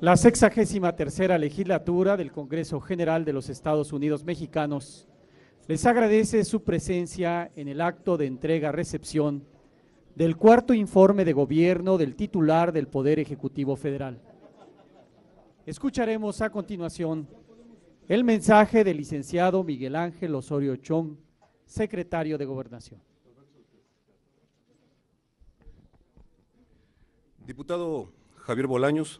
La sexagésima tercera legislatura del Congreso General de los Estados Unidos Mexicanos les agradece su presencia en el acto de entrega-recepción del cuarto informe de gobierno del titular del Poder Ejecutivo Federal. Escucharemos a continuación el mensaje del licenciado Miguel Ángel Osorio Chong, secretario de Gobernación. Diputado Javier Bolaños,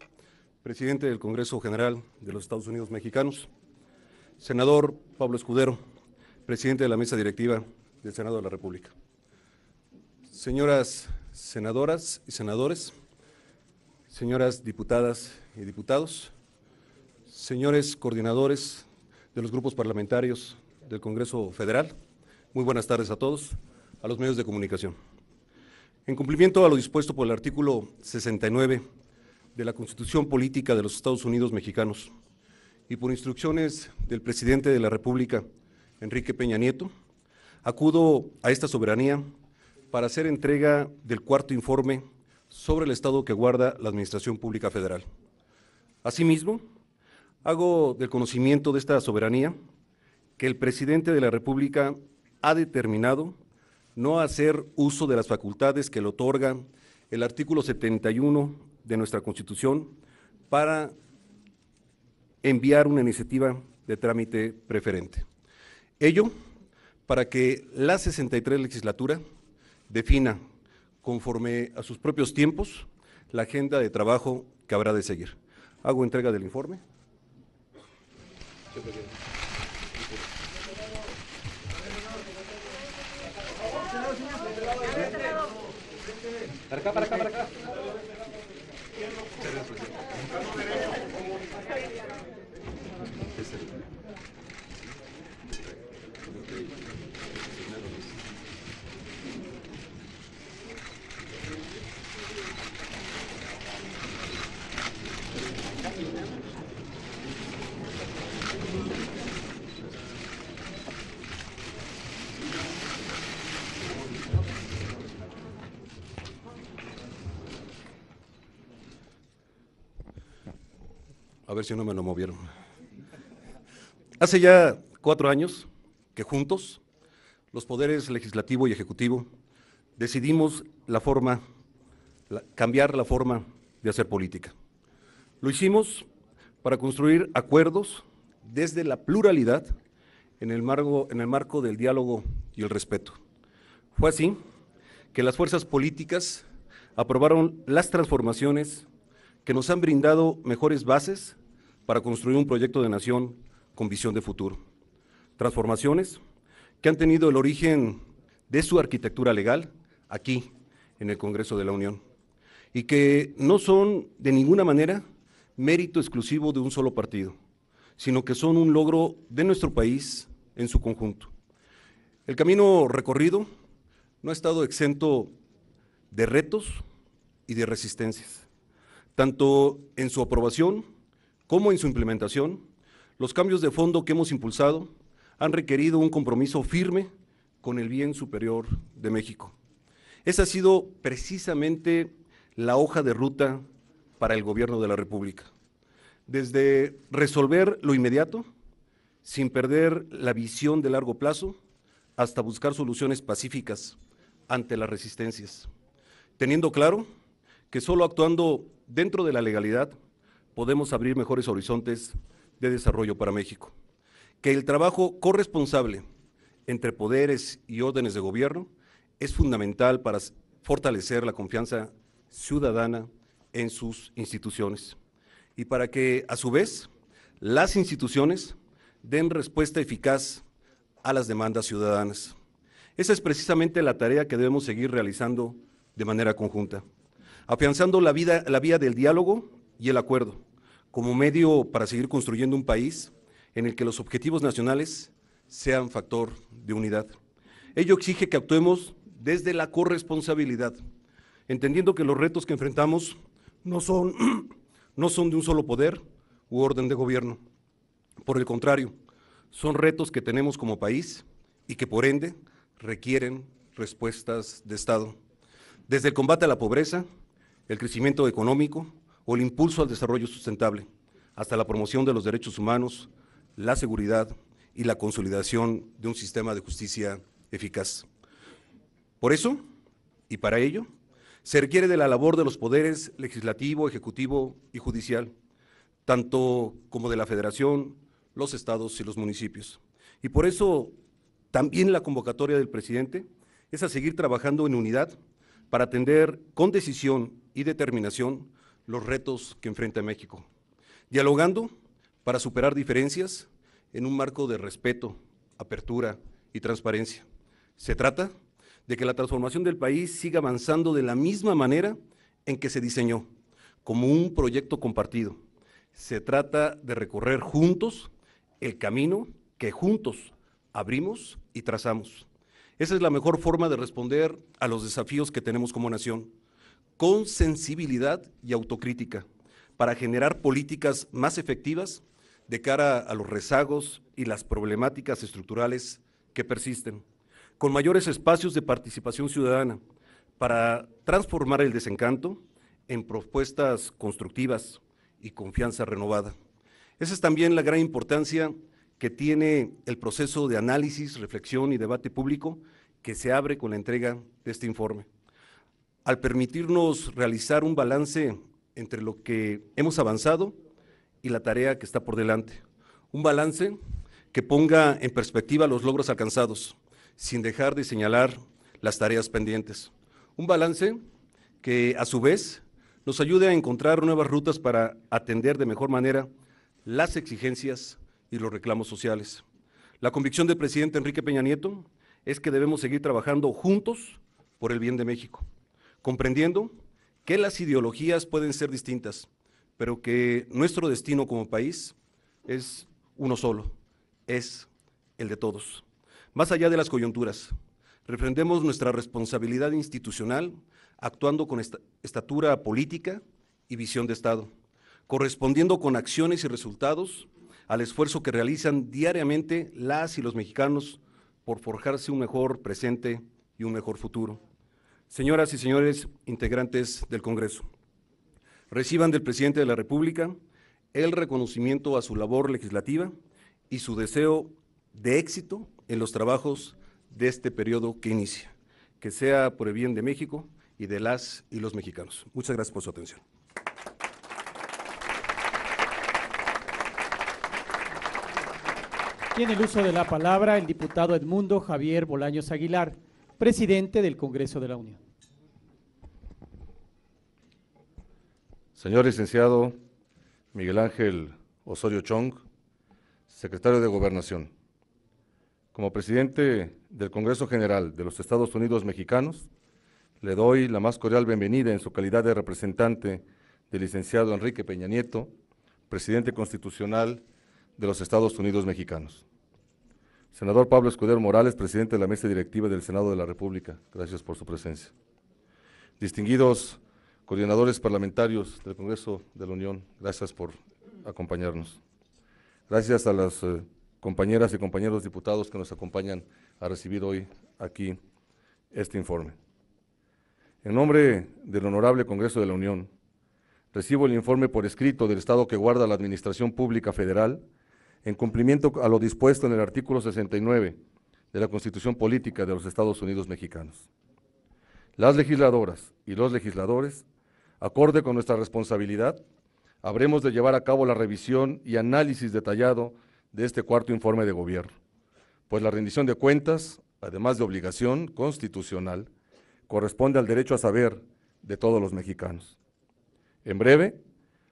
presidente del Congreso General de los Estados Unidos Mexicanos, senador Pablo Escudero, presidente de la mesa directiva del Senado de la República. Señoras senadoras y senadores, señoras diputadas y diputados, señores coordinadores de los grupos parlamentarios del Congreso Federal, muy buenas tardes a todos, a los medios de comunicación. En cumplimiento a lo dispuesto por el artículo 69 de la Constitución Política de los Estados Unidos Mexicanos y por instrucciones del presidente de la República, Enrique Peña Nieto, acudo a esta soberanía para hacer entrega del cuarto informe sobre el estado que guarda la Administración Pública Federal. Asimismo, hago del conocimiento de esta soberanía que el presidente de la República ha determinado no hacer uso de las facultades que le otorga el artículo 71 de nuestra Constitución para enviar una iniciativa de trámite preferente. Ello para que la 63 legislatura defina, conforme a sus propios tiempos, la agenda de trabajo que habrá de seguir. Hago entrega del informe. ver si no me lo movieron. Hace ya cuatro años que juntos, los poderes legislativo y ejecutivo, decidimos la forma, cambiar la forma de hacer política. Lo hicimos para construir acuerdos desde la pluralidad en el, marco, en el marco del diálogo y el respeto. Fue así que las fuerzas políticas aprobaron las transformaciones que nos han brindado mejores bases para construir un proyecto de nación con visión de futuro. Transformaciones que han tenido el origen de su arquitectura legal aquí, en el Congreso de la Unión, y que no son de ninguna manera mérito exclusivo de un solo partido, sino que son un logro de nuestro país en su conjunto. El camino recorrido no ha estado exento de retos y de resistencias, tanto en su aprobación como en su implementación, los cambios de fondo que hemos impulsado han requerido un compromiso firme con el bien superior de México. Esa ha sido precisamente la hoja de ruta para el gobierno de la República. Desde resolver lo inmediato, sin perder la visión de largo plazo, hasta buscar soluciones pacíficas ante las resistencias, teniendo claro que solo actuando dentro de la legalidad podemos abrir mejores horizontes de desarrollo para México. Que el trabajo corresponsable entre poderes y órdenes de gobierno es fundamental para fortalecer la confianza ciudadana en sus instituciones y para que, a su vez, las instituciones den respuesta eficaz a las demandas ciudadanas. Esa es precisamente la tarea que debemos seguir realizando de manera conjunta, afianzando la, vida, la vía del diálogo y el acuerdo, como medio para seguir construyendo un país en el que los objetivos nacionales sean factor de unidad. Ello exige que actuemos desde la corresponsabilidad, entendiendo que los retos que enfrentamos no son, no son de un solo poder u orden de gobierno. Por el contrario, son retos que tenemos como país y que por ende requieren respuestas de Estado. Desde el combate a la pobreza, el crecimiento económico, o el impulso al desarrollo sustentable, hasta la promoción de los derechos humanos, la seguridad y la consolidación de un sistema de justicia eficaz. Por eso, y para ello, se requiere de la labor de los poderes legislativo, ejecutivo y judicial, tanto como de la federación, los estados y los municipios. Y por eso también la convocatoria del presidente es a seguir trabajando en unidad para atender con decisión y determinación los retos que enfrenta México, dialogando para superar diferencias en un marco de respeto, apertura y transparencia. Se trata de que la transformación del país siga avanzando de la misma manera en que se diseñó, como un proyecto compartido. Se trata de recorrer juntos el camino que juntos abrimos y trazamos. Esa es la mejor forma de responder a los desafíos que tenemos como nación con sensibilidad y autocrítica para generar políticas más efectivas de cara a los rezagos y las problemáticas estructurales que persisten, con mayores espacios de participación ciudadana para transformar el desencanto en propuestas constructivas y confianza renovada. Esa es también la gran importancia que tiene el proceso de análisis, reflexión y debate público que se abre con la entrega de este informe al permitirnos realizar un balance entre lo que hemos avanzado y la tarea que está por delante. Un balance que ponga en perspectiva los logros alcanzados, sin dejar de señalar las tareas pendientes. Un balance que, a su vez, nos ayude a encontrar nuevas rutas para atender de mejor manera las exigencias y los reclamos sociales. La convicción del presidente Enrique Peña Nieto es que debemos seguir trabajando juntos por el bien de México comprendiendo que las ideologías pueden ser distintas, pero que nuestro destino como país es uno solo, es el de todos. Más allá de las coyunturas, reprendemos nuestra responsabilidad institucional actuando con estatura política y visión de Estado, correspondiendo con acciones y resultados al esfuerzo que realizan diariamente las y los mexicanos por forjarse un mejor presente y un mejor futuro. Señoras y señores integrantes del Congreso, reciban del presidente de la República el reconocimiento a su labor legislativa y su deseo de éxito en los trabajos de este periodo que inicia, que sea por el bien de México y de las y los mexicanos. Muchas gracias por su atención. Tiene el uso de la palabra el diputado Edmundo Javier Bolaños Aguilar presidente del Congreso de la Unión. Señor licenciado Miguel Ángel Osorio Chong, secretario de Gobernación. Como presidente del Congreso General de los Estados Unidos Mexicanos, le doy la más cordial bienvenida en su calidad de representante del licenciado Enrique Peña Nieto, presidente constitucional de los Estados Unidos Mexicanos. Senador Pablo Escudero Morales, presidente de la mesa directiva del Senado de la República, gracias por su presencia. Distinguidos coordinadores parlamentarios del Congreso de la Unión, gracias por acompañarnos. Gracias a las eh, compañeras y compañeros diputados que nos acompañan a recibir hoy aquí este informe. En nombre del Honorable Congreso de la Unión, recibo el informe por escrito del Estado que guarda la Administración Pública Federal en cumplimiento a lo dispuesto en el artículo 69 de la Constitución Política de los Estados Unidos Mexicanos. Las legisladoras y los legisladores, acorde con nuestra responsabilidad, habremos de llevar a cabo la revisión y análisis detallado de este cuarto informe de gobierno, pues la rendición de cuentas, además de obligación constitucional, corresponde al derecho a saber de todos los mexicanos. En breve,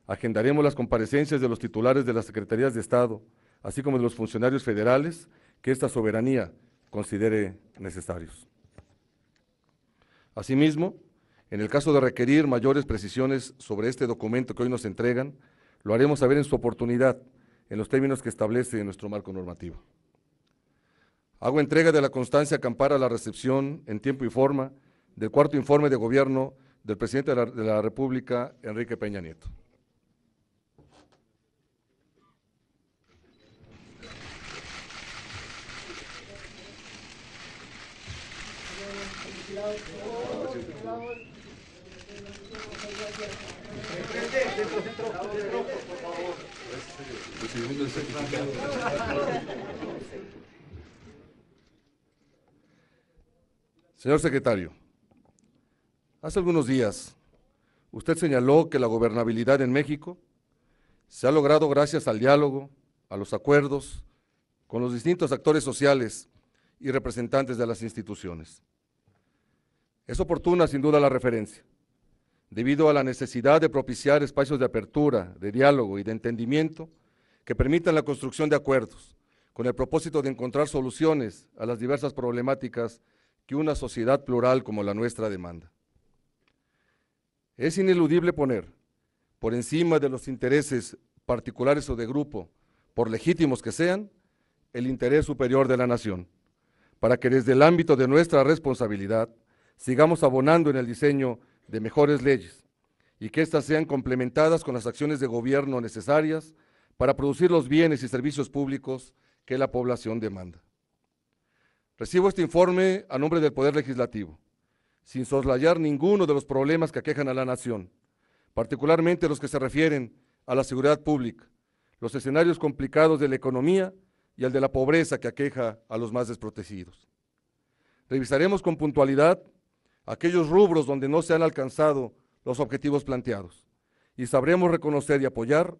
Agendaremos las comparecencias de los titulares de las Secretarías de Estado, así como de los funcionarios federales que esta soberanía considere necesarios. Asimismo, en el caso de requerir mayores precisiones sobre este documento que hoy nos entregan, lo haremos saber en su oportunidad, en los términos que establece nuestro marco normativo. Hago entrega de la constancia acampara a la recepción en tiempo y forma del cuarto informe de gobierno del presidente de la República, Enrique Peña Nieto. Señor secretario, hace algunos días usted señaló que la gobernabilidad en México se ha logrado gracias al diálogo, a los acuerdos con los distintos actores sociales y representantes de las instituciones. Es oportuna sin duda la referencia, debido a la necesidad de propiciar espacios de apertura, de diálogo y de entendimiento que permitan la construcción de acuerdos, con el propósito de encontrar soluciones a las diversas problemáticas que una sociedad plural como la nuestra demanda. Es ineludible poner, por encima de los intereses particulares o de grupo, por legítimos que sean, el interés superior de la nación, para que desde el ámbito de nuestra responsabilidad sigamos abonando en el diseño de mejores leyes y que éstas sean complementadas con las acciones de gobierno necesarias para producir los bienes y servicios públicos que la población demanda. Recibo este informe a nombre del Poder Legislativo, sin soslayar ninguno de los problemas que aquejan a la nación, particularmente los que se refieren a la seguridad pública, los escenarios complicados de la economía y el de la pobreza que aqueja a los más desprotegidos. Revisaremos con puntualidad aquellos rubros donde no se han alcanzado los objetivos planteados y sabremos reconocer y apoyar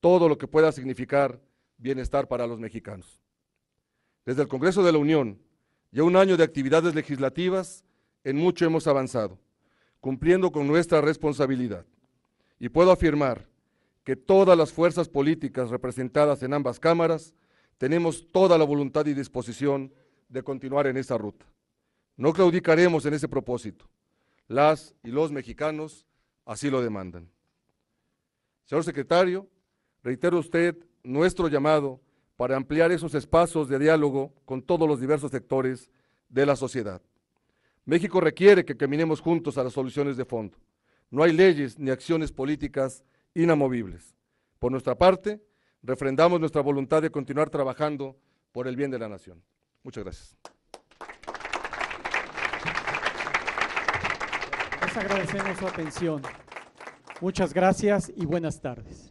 todo lo que pueda significar bienestar para los mexicanos. Desde el Congreso de la Unión, ya un año de actividades legislativas, en mucho hemos avanzado, cumpliendo con nuestra responsabilidad. Y puedo afirmar que todas las fuerzas políticas representadas en ambas cámaras tenemos toda la voluntad y disposición de continuar en esa ruta. No claudicaremos en ese propósito. Las y los mexicanos así lo demandan. Señor secretario, reitero usted nuestro llamado para ampliar esos espacios de diálogo con todos los diversos sectores de la sociedad. México requiere que caminemos juntos a las soluciones de fondo. No hay leyes ni acciones políticas inamovibles. Por nuestra parte, refrendamos nuestra voluntad de continuar trabajando por el bien de la nación. Muchas gracias. agradecemos su atención. Muchas gracias y buenas tardes.